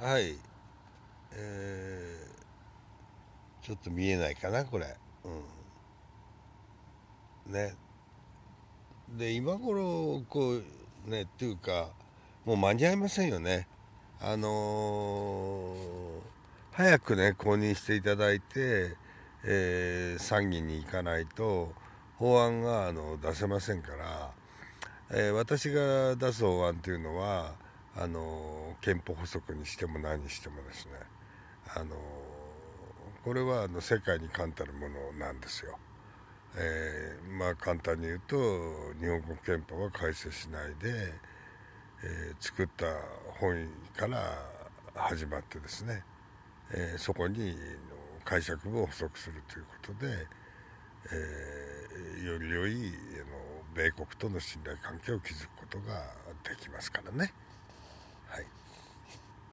はい、えー、ちょっと見えないかなこれうんねで今頃こうねっていうかもう間に合いませんよねあのー、早くね公認していただいて、えー、参議に行かないと法案があの出せませんから、えー、私が出す法案っていうのはあの憲法補足にしても何にしてもですねあのこれはあの世界に冠たるものなんですよ。えー、まあ簡単に言うと日本国憲法は改正しないで、えー、作った本位から始まってですね、えー、そこに解釈を補足するということで、えより良いあの米国との信頼関係を築くことができますからね。